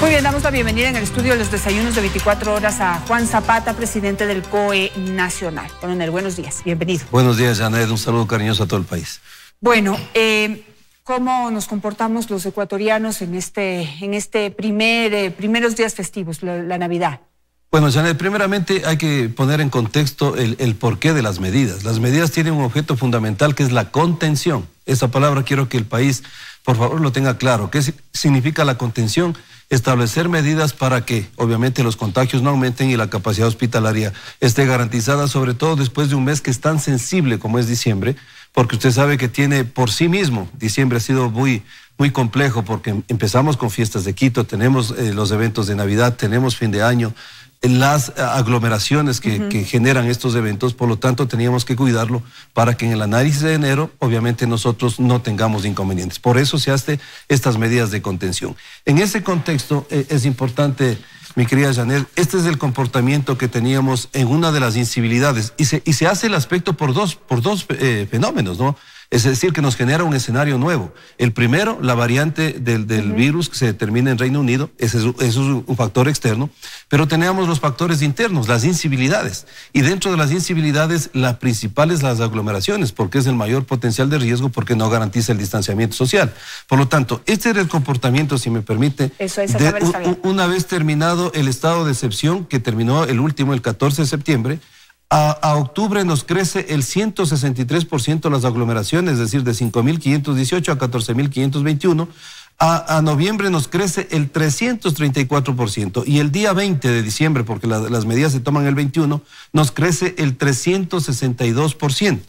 Muy bien, damos la bienvenida en el estudio de los desayunos de 24 horas a Juan Zapata, presidente del COE Nacional. Coronel, buenos días, bienvenido. Buenos días, Janet, un saludo cariñoso a todo el país. Bueno, eh, ¿cómo nos comportamos los ecuatorianos en este, en este primer, eh, primeros días festivos, la Navidad? Bueno, Janet, primeramente hay que poner en contexto el, porqué de las medidas. Las medidas tienen un objeto fundamental que es la contención. Esa palabra quiero que el país, por favor, lo tenga claro. ¿Qué significa la contención? Establecer medidas para que, obviamente, los contagios no aumenten y la capacidad hospitalaria esté garantizada, sobre todo después de un mes que es tan sensible como es diciembre, porque usted sabe que tiene por sí mismo, diciembre ha sido muy muy complejo porque empezamos con fiestas de Quito, tenemos eh, los eventos de Navidad, tenemos fin de año, las eh, aglomeraciones que, generan estos eventos, por lo tanto teníamos que cuidarlo para que en el análisis de enero obviamente nosotros no tengamos inconvenientes. Por eso se hace estas medidas de contención. En ese contexto eh, es importante, mi querida Janet, este es el comportamiento que teníamos en una de las incivilidades y se, hace el aspecto por dos, por dos eh, fenómenos, ¿no? Es decir, que nos genera un escenario nuevo. El primero, la variante del, virus que se determina en Reino Unido, es, eso es un factor externo, pero tenemos los factores internos, las incivilidades. Y dentro de las incivilidades, las principales es las aglomeraciones, porque es el mayor potencial de riesgo, porque no garantiza el distanciamiento social. Por lo tanto, este es el comportamiento, si me permite, una vez terminado el estado de excepción que terminó el último, el 14 de septiembre, a, octubre nos crece el 163% las aglomeraciones, es decir, de 5.518 a 14.521. A, a, noviembre nos crece el 334%. Y el día 20 de diciembre, porque las medidas se toman el 21, nos crece el 362%.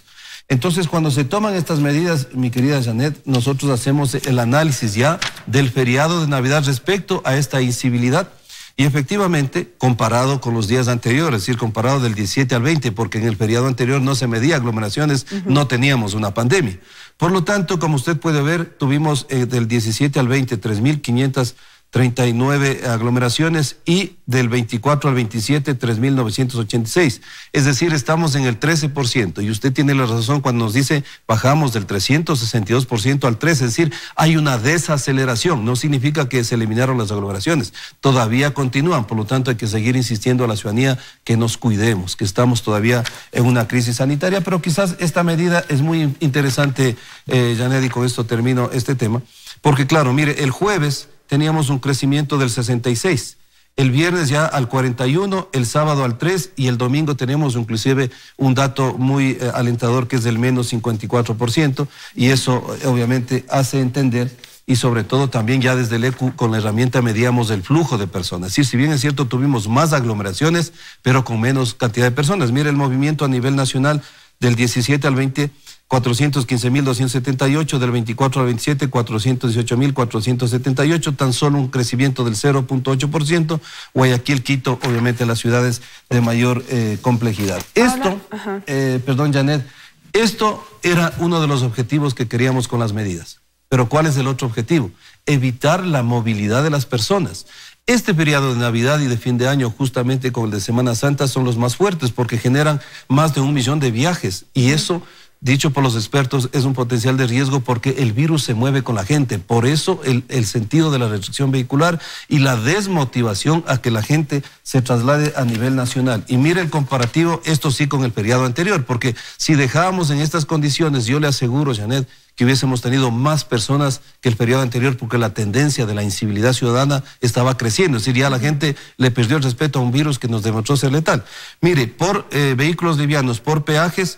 Entonces, cuando se toman estas medidas, mi querida Janet, nosotros hacemos el análisis ya del feriado de Navidad respecto a esta incivilidad y efectivamente, comparado con los días anteriores, es decir, comparado del 17 al 20, porque en el periodo anterior no se medía aglomeraciones, no teníamos una pandemia. Por lo tanto, como usted puede ver, tuvimos eh, del 17 al 20 3.500 39 aglomeraciones y del 24 al 27, 3.986. Es decir, estamos en el 13% y usted tiene la razón cuando nos dice bajamos del 362% al 13, es decir, hay una desaceleración, no significa que se eliminaron las aglomeraciones, todavía continúan, por lo tanto hay que seguir insistiendo a la ciudadanía que nos cuidemos, que estamos todavía en una crisis sanitaria, pero quizás esta medida es muy interesante, eh, con esto termino este tema, porque claro, mire, el jueves teníamos un crecimiento del 66. El viernes ya al 41, el sábado al 3 y el domingo tenemos inclusive un dato muy eh, alentador que es del menos 54% y eso eh, obviamente hace entender y sobre todo también ya desde el ECU con la herramienta medíamos el flujo de personas. Es si bien es cierto tuvimos más aglomeraciones, pero con menos cantidad de personas. Mira el movimiento a nivel nacional del 17 al 20 415.278 del 24 al 27, 418.478, tan solo un crecimiento del 0.8%. Guayaquil, Quito, obviamente las ciudades de mayor eh, complejidad. Esto, eh, perdón Janet, esto era uno de los objetivos que queríamos con las medidas. Pero ¿cuál es el otro objetivo? Evitar la movilidad de las personas. Este periodo de Navidad y de fin de año, justamente con el de Semana Santa, son los más fuertes porque generan más de un millón de viajes y eso dicho por los expertos, es un potencial de riesgo porque el virus se mueve con la gente. Por eso el, sentido de la restricción vehicular y la desmotivación a que la gente se traslade a nivel nacional. Y mire el comparativo, esto sí, con el periodo anterior, porque si dejábamos en estas condiciones, yo le aseguro, Janet, que hubiésemos tenido más personas que el periodo anterior porque la tendencia de la incivilidad ciudadana estaba creciendo. Es decir, ya la gente le perdió el respeto a un virus que nos demostró ser letal. Mire, por eh, vehículos livianos, por peajes,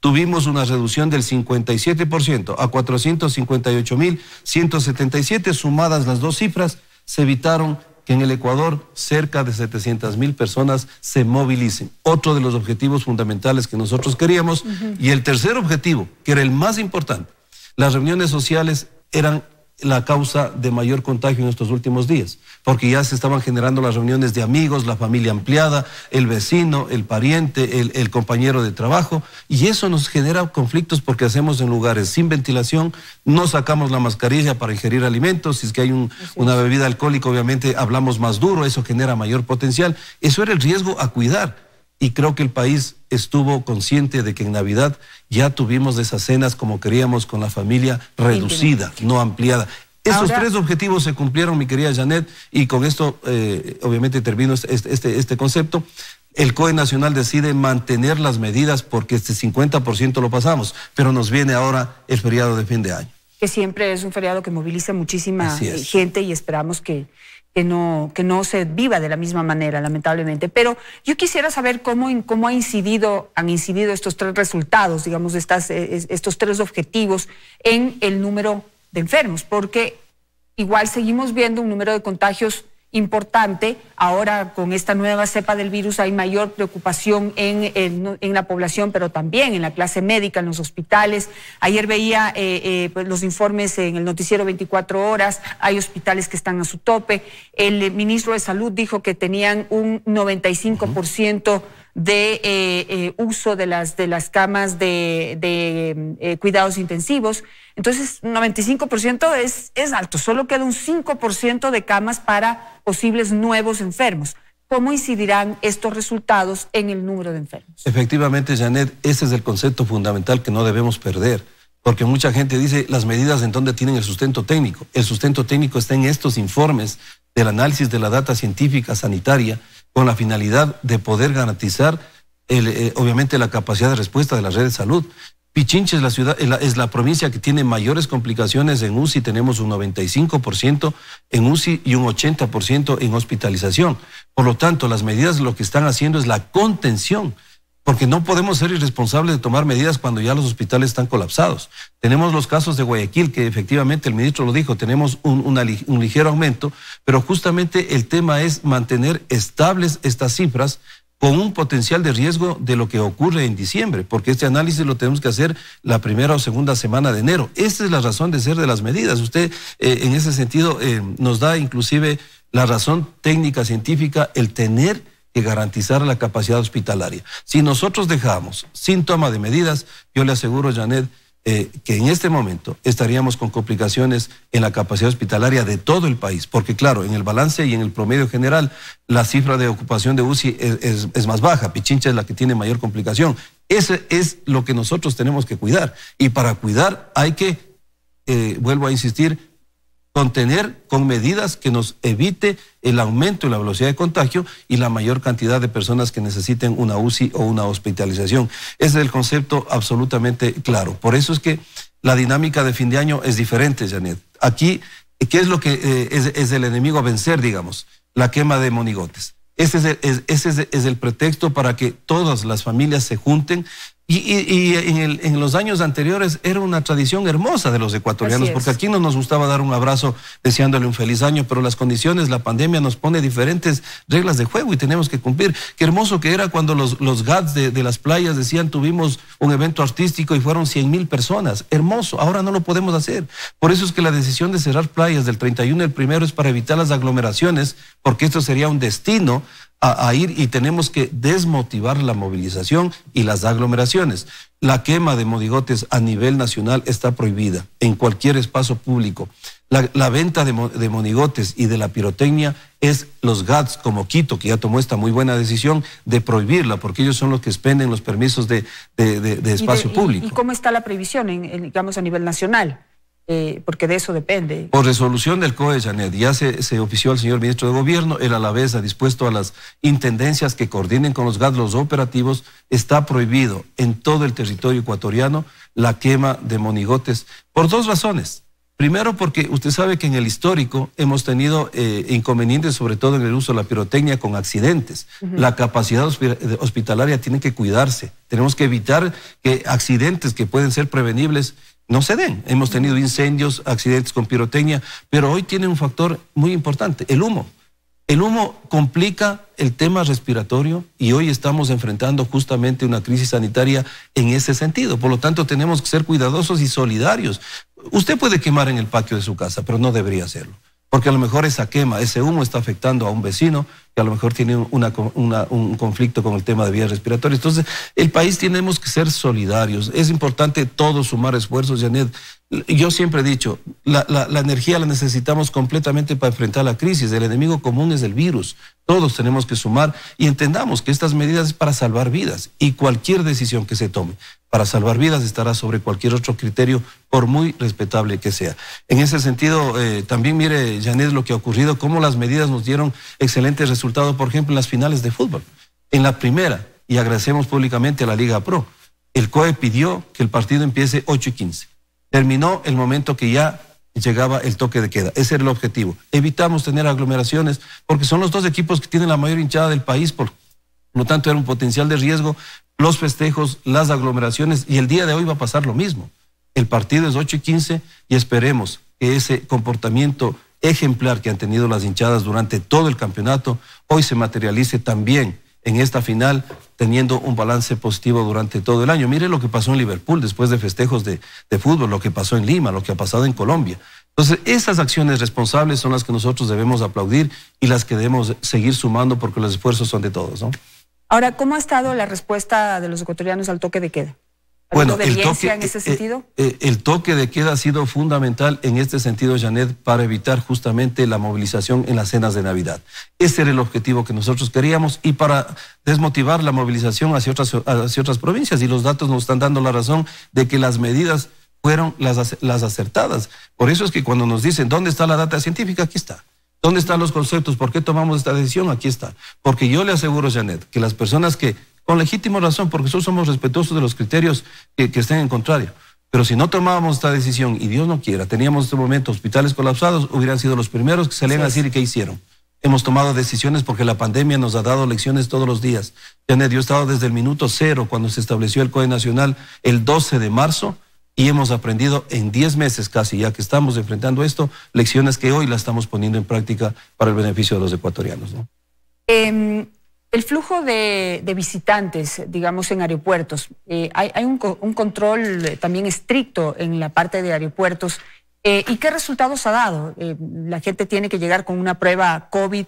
tuvimos una reducción del 57% a 458.177, sumadas las dos cifras, se evitaron que en el Ecuador cerca de 700.000 mil personas se movilicen. Otro de los objetivos fundamentales que nosotros queríamos. Y el tercer objetivo, que era el más importante, las reuniones sociales eran la causa de mayor contagio en estos últimos días, porque ya se estaban generando las reuniones de amigos, la familia ampliada, el vecino, el pariente, el, compañero de trabajo, y eso nos genera conflictos porque hacemos en lugares sin ventilación, no sacamos la mascarilla para ingerir alimentos, si es que hay una bebida alcohólica, obviamente hablamos más duro, eso genera mayor potencial, eso era el riesgo a cuidar y creo que el país estuvo consciente de que en Navidad ya tuvimos esas cenas como queríamos con la familia reducida, no ampliada. Esos tres objetivos se cumplieron, mi querida Janet, y con esto eh, obviamente termino este, este, este, este concepto. El COE Nacional decide mantener las medidas porque este 50% lo pasamos, pero nos viene ahora el feriado de fin de año que siempre es un feriado que moviliza muchísima gente y esperamos que, que no, que no se viva de la misma manera, lamentablemente. Pero yo quisiera saber cómo, cómo ha incidido, han incidido estos tres resultados, digamos, estas, eh, estos tres objetivos en el número de enfermos, porque igual seguimos viendo un número de contagios importante. Ahora con esta nueva cepa del virus hay mayor preocupación en, en, la población, pero también en la clase médica, en los hospitales. Ayer veía eh, eh, pues, los informes en el noticiero 24 horas, hay hospitales que están a su tope. El eh, ministro de Salud dijo que tenían un 95% de eh, eh, uso de las, de las camas de, eh, cuidados intensivos. Entonces, 95% es, es alto, solo queda un 5% de camas para posibles nuevos enfermos. ¿Cómo incidirán estos resultados en el número de enfermos? Efectivamente, Janet, ese es el concepto fundamental que no debemos perder porque mucha gente dice las medidas en dónde tienen el sustento técnico. El sustento técnico está en estos informes del análisis de la data científica sanitaria con la finalidad de poder garantizar, eh, obviamente, la capacidad de respuesta de la red de salud. Pichinche es la ciudad, es la, es la, provincia que tiene mayores complicaciones en UCI, tenemos un 95% en UCI y un 80% en hospitalización. Por lo tanto, las medidas lo que están haciendo es la contención porque no podemos ser irresponsables de tomar medidas cuando ya los hospitales están colapsados. Tenemos los casos de Guayaquil, que efectivamente el ministro lo dijo, tenemos un, ligero aumento, pero justamente el tema es mantener estables estas cifras con un potencial de riesgo de lo que ocurre en diciembre, porque este análisis lo tenemos que hacer la primera o segunda semana de enero. Esta es la razón de ser de las medidas. Usted, eh, en ese sentido, eh, nos da inclusive la razón técnica, científica, el tener que garantizar la capacidad hospitalaria. Si nosotros dejamos sin toma de medidas, yo le aseguro, Janet, eh, que en este momento estaríamos con complicaciones en la capacidad hospitalaria de todo el país, porque claro, en el balance y en el promedio general, la cifra de ocupación de UCI es, más baja, Pichincha es la que tiene mayor complicación. Ese es lo que nosotros tenemos que cuidar. Y para cuidar hay que, eh, vuelvo a insistir, contener con medidas que nos evite el aumento en la velocidad de contagio y la mayor cantidad de personas que necesiten una UCI o una hospitalización. Ese es el concepto absolutamente claro. Por eso es que la dinámica de fin de año es diferente, Janet. Aquí, ¿qué es lo que eh, es, el enemigo a vencer, digamos? La quema de monigotes. Ese ese es el pretexto para que todas las familias se junten, y, en, los años anteriores era una tradición hermosa de los ecuatorianos, porque aquí no nos gustaba dar un abrazo deseándole un feliz año, pero las condiciones, la pandemia nos pone diferentes reglas de juego y tenemos que cumplir. Qué hermoso que era cuando los, los GATS de, las playas decían tuvimos un evento artístico y fueron cien mil personas. Hermoso, ahora no lo podemos hacer. Por eso es que la decisión de cerrar playas del 31 al primero es para evitar las aglomeraciones, porque esto sería un destino a, ir y tenemos que desmotivar la movilización y las aglomeraciones. La quema de monigotes a nivel nacional está prohibida en cualquier espacio público. La, la venta de, de, monigotes y de la pirotecnia es los GATS, como Quito, que ya tomó esta muy buena decisión de prohibirla, porque ellos son los que expenden los permisos de, de, de espacio público. ¿Y, cómo está la prohibición, en, en, digamos, a nivel nacional? Eh, porque de eso depende. Por resolución del COE, Janet, ya se, se, ofició al señor ministro de Gobierno, él a la vez ha dispuesto a las intendencias que coordinen con los GAD los operativos, está prohibido en todo el territorio ecuatoriano la quema de monigotes, por dos razones. Primero, porque usted sabe que en el histórico hemos tenido eh, inconvenientes, sobre todo en el uso de la pirotecnia, con accidentes. La capacidad eh, hospitalaria tiene que cuidarse. Tenemos que evitar que accidentes que pueden ser prevenibles no se den. Hemos tenido incendios, accidentes con pirotecnia, pero hoy tiene un factor muy importante, el humo. El humo complica el tema respiratorio y hoy estamos enfrentando justamente una crisis sanitaria en ese sentido. Por lo tanto, tenemos que ser cuidadosos y solidarios. Usted puede quemar en el patio de su casa, pero no debería hacerlo, porque a lo mejor esa quema, ese humo está afectando a un vecino que a lo mejor tiene un conflicto con el tema de vías respiratorias. Entonces, el país tenemos que ser solidarios. Es importante todos sumar esfuerzos, Janet. Yo siempre he dicho, la, la, energía la necesitamos completamente para enfrentar la crisis. El enemigo común es el virus. Todos tenemos que sumar y entendamos que estas medidas es para salvar vidas y cualquier decisión que se tome para salvar vidas estará sobre cualquier otro criterio, por muy respetable que sea. En ese sentido, eh, también mire, Janet, lo que ha ocurrido, cómo las medidas nos dieron excelentes resultados por ejemplo, en las finales de fútbol. En la primera, y agradecemos públicamente a la Liga Pro, el COE pidió que el partido empiece 8 y 15. Terminó el momento que ya llegaba el toque de queda. Ese era el objetivo. Evitamos tener aglomeraciones porque son los dos equipos que tienen la mayor hinchada del país, por lo tanto era un potencial de riesgo los festejos, las aglomeraciones y el día de hoy va a pasar lo mismo. El partido es 8 y 15 y esperemos que ese comportamiento ejemplar que han tenido las hinchadas durante todo el campeonato, hoy se materialice también en esta final teniendo un balance positivo durante todo el año. Mire lo que pasó en Liverpool después de festejos de, fútbol, lo que pasó en Lima, lo que ha pasado en Colombia. Entonces, esas acciones responsables son las que nosotros debemos aplaudir y las que debemos seguir sumando porque los esfuerzos son de todos, ¿no? Ahora, ¿cómo ha estado la respuesta de los ecuatorianos al toque de queda? bueno, el toque, en ese eh, sentido? Eh, eh, el toque de queda ha sido fundamental en este sentido, Janet, para evitar justamente la movilización en las cenas de Navidad. Ese era el objetivo que nosotros queríamos y para desmotivar la movilización hacia otras, hacia otras provincias. Y los datos nos están dando la razón de que las medidas fueron las, las acertadas. Por eso es que cuando nos dicen, ¿dónde está la data científica? Aquí está. ¿Dónde están los conceptos? ¿Por qué tomamos esta decisión? Aquí está. Porque yo le aseguro, Janet, que las personas que con legítima razón, porque nosotros somos respetuosos de los criterios que, estén en contrario. Pero si no tomábamos esta decisión, y Dios no quiera, teníamos en este momento hospitales colapsados, hubieran sido los primeros que salían a decir qué hicieron. Hemos tomado decisiones porque la pandemia nos ha dado lecciones todos los días. Janet, yo estado desde el minuto cero cuando se estableció el COE Nacional el 12 de marzo y hemos aprendido en 10 meses casi, ya que estamos enfrentando esto, lecciones que hoy las estamos poniendo en práctica para el beneficio de los ecuatorianos. ¿no? Em, el flujo de, visitantes, digamos, en aeropuertos, eh, hay, un, control eh, también estricto en la parte de aeropuertos. Eh, ¿Y qué resultados ha dado? la gente tiene que llegar con una prueba COVID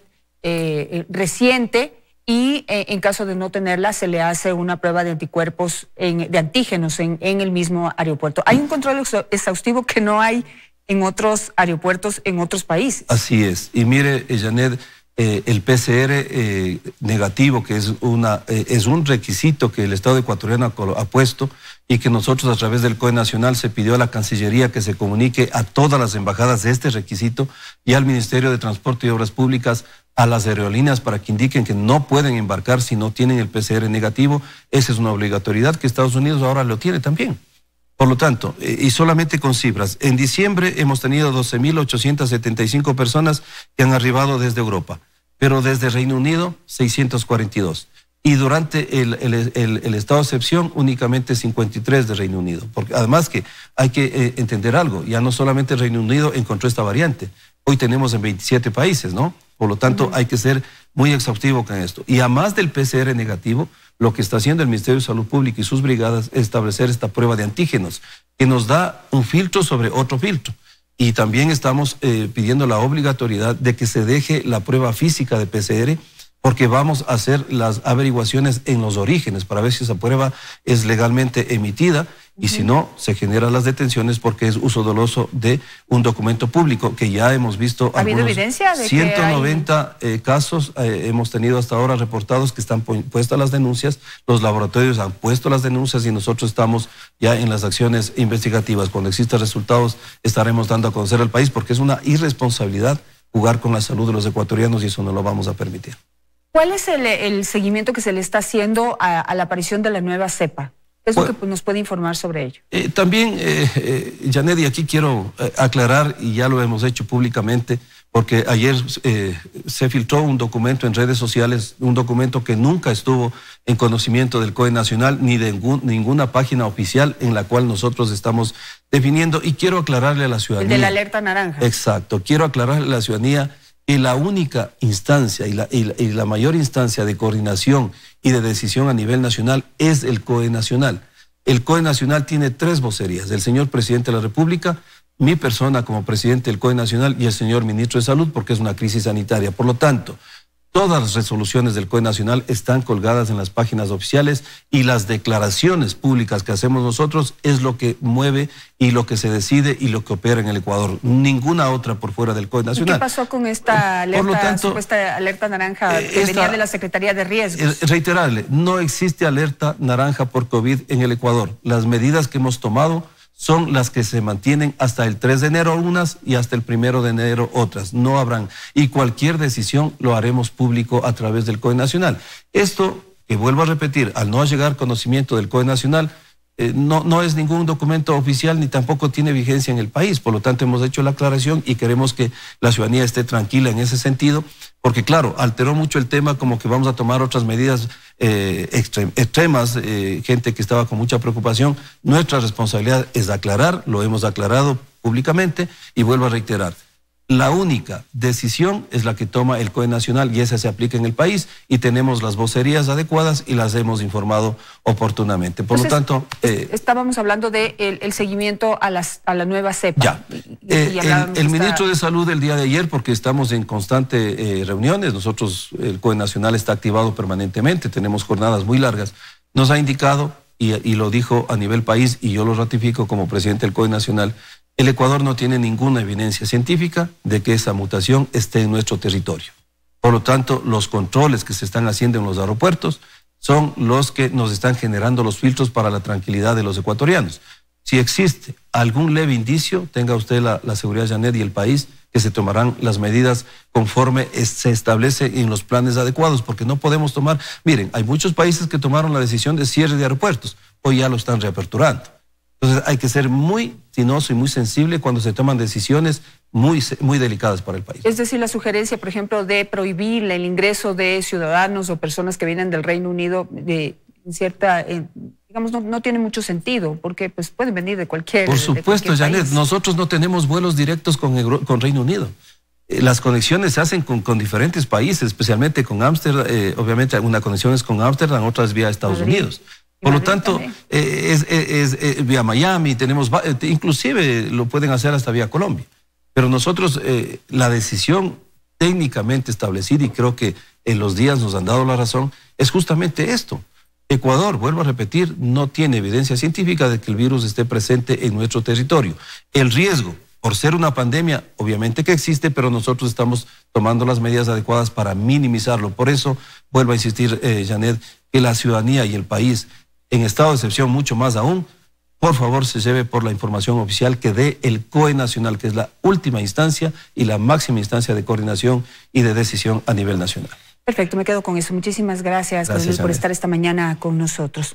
reciente y en caso de no tenerla se le hace una prueba de anticuerpos, de antígenos en, en el mismo aeropuerto. Hay un control exhaustivo que no hay en otros aeropuertos, en otros países. Así es. Y mire, Janet, eh, el PCR eh, negativo, que es, una, eh, es un requisito que el Estado ecuatoriano ha puesto y que nosotros a través del COE Nacional se pidió a la Cancillería que se comunique a todas las embajadas de este requisito y al Ministerio de Transporte y Obras Públicas a las aerolíneas para que indiquen que no pueden embarcar si no tienen el PCR negativo. Esa es una obligatoriedad que Estados Unidos ahora lo tiene también. Por lo tanto, eh, y solamente con cifras, en diciembre hemos tenido 12.875 personas que han arribado desde Europa, pero desde Reino Unido 642. Y durante el, estado de excepción únicamente 53 de Reino Unido. Porque además que hay que eh, entender algo, ya no solamente Reino Unido encontró esta variante, hoy tenemos en 27 países, ¿no? Por lo tanto, hay que ser muy exhaustivo con esto. Y además del PCR negativo, lo que está haciendo el Ministerio de Salud Pública y sus brigadas es establecer esta prueba de antígenos, que nos da un filtro sobre otro filtro. Y también estamos eh, pidiendo la obligatoriedad de que se deje la prueba física de PCR porque vamos a hacer las averiguaciones en los orígenes para ver si esa prueba es legalmente emitida y si no, se generan las detenciones porque es uso doloso de un documento público que ya hemos visto. ¿Ha habido evidencia de 190 eh, casos eh, hemos tenido hasta ahora reportados que están puestas las denuncias, los laboratorios han puesto las denuncias y nosotros estamos ya en las acciones investigativas. Cuando existan resultados estaremos dando a conocer al país porque es una irresponsabilidad jugar con la salud de los ecuatorianos y eso no lo vamos a permitir. ¿Cuál es el, seguimiento que se le está haciendo a, la aparición de la nueva cepa? Es lo pues, que nos puede informar sobre ello. Eh, también, eh, eh, Janet, y aquí quiero aclarar, y ya lo hemos hecho públicamente, porque ayer se filtró un documento en redes sociales, un documento que nunca estuvo en conocimiento del COE Nacional ni de ninguna página oficial en la cual nosotros estamos definiendo. Y quiero aclararle a la ciudadanía. El de la alerta naranja. Exacto. Quiero aclararle a la ciudadanía y la única instancia y la, mayor instancia de coordinación y de decisión a nivel nacional es el COE Nacional. El COE Nacional tiene tres vocerías, el señor presidente de la República, mi persona como presidente del COE Nacional y el señor ministro de Salud, porque es una crisis sanitaria. Por lo tanto, Todas las resoluciones del COE Nacional están colgadas en las páginas oficiales y las declaraciones públicas que hacemos nosotros es lo que mueve y lo que se decide y lo que opera en el Ecuador. Ninguna otra por fuera del COE Nacional. ¿Qué pasó con esta alerta, alerta naranja que venía de la Secretaría de Riesgos? Eh, reiterarle, no existe alerta naranja por COVID en el Ecuador. Las medidas que hemos tomado son las que se mantienen hasta el 3 de enero unas y hasta el primero de enero otras. No habrán. Y cualquier decisión lo haremos público a través del COE Nacional. Esto, que vuelvo a repetir, al no llegar conocimiento del COE Nacional, eh, no, es ningún documento oficial ni tampoco tiene vigencia en el país. Por lo tanto, hemos hecho la aclaración y queremos que la ciudadanía esté tranquila en ese sentido, porque claro, alteró mucho el tema como que vamos a tomar otras medidas eh, extremas, eh, gente que estaba con mucha preocupación. Nuestra responsabilidad es aclarar, lo hemos aclarado públicamente y vuelvo a reiterar. La única decisión es la que toma el COE Nacional y esa se aplica en el país y tenemos las vocerías adecuadas y las hemos informado oportunamente. Por lo tanto... Eh, estábamos hablando del de el, seguimiento a, las, la nueva cepa. Ya. Eh, el, ministro de Salud el día de ayer, porque estamos en constante eh, reuniones, nosotros, el COE Nacional está activado permanentemente, tenemos jornadas muy largas, nos ha indicado y, y, lo dijo a nivel país y yo lo ratifico como presidente del COE Nacional, el Ecuador no tiene ninguna evidencia científica de que esa mutación esté en nuestro territorio. Por lo tanto, los controles que se están haciendo en los aeropuertos son los que nos están generando los filtros para la tranquilidad de los ecuatorianos. Si existe algún leve indicio, tenga usted la, seguridad, Janet, y el país, que se tomarán las medidas conforme se establece en los planes adecuados, porque no podemos tomar, miren, hay muchos países que tomaron la decisión de cierre de aeropuertos, hoy ya lo están reaperturando. Entonces hay que ser muy sinoso y muy sensible cuando se toman decisiones muy, muy delicadas para el país. Es decir, la sugerencia, por ejemplo, de prohibir el ingreso de ciudadanos o personas que vienen del Reino Unido de cierta... Eh, digamos, no, tiene mucho sentido, porque pues pueden venir de cualquier. Por supuesto, Janet, nosotros no tenemos vuelos directos con, Reino Unido. Eh, las conexiones se hacen con, con diferentes países, especialmente con Ámsterdam. Eh, obviamente una conexión es con Ámsterdam, otras vía Estados Unidos. Por lo tanto, eh, es, es, eh, vía Miami, tenemos, eh, inclusive lo pueden hacer hasta vía Colombia. Pero nosotros, la decisión técnicamente establecida, y creo que en los días nos han dado la razón, es justamente esto. Ecuador, vuelvo a repetir, no tiene evidencia científica de que el virus esté presente en nuestro territorio. El riesgo, por ser una pandemia, obviamente que existe, pero nosotros estamos tomando las medidas adecuadas para minimizarlo. Por eso, vuelvo a insistir, Janet, que la ciudadanía y el país en estado de excepción mucho más aún, por favor se lleve por la información oficial que dé el COE Nacional, que es la última instancia y la máxima instancia de coordinación y de decisión a nivel nacional. Perfecto, me quedo con eso. Muchísimas gracias, gracias por estar esta mañana con nosotros.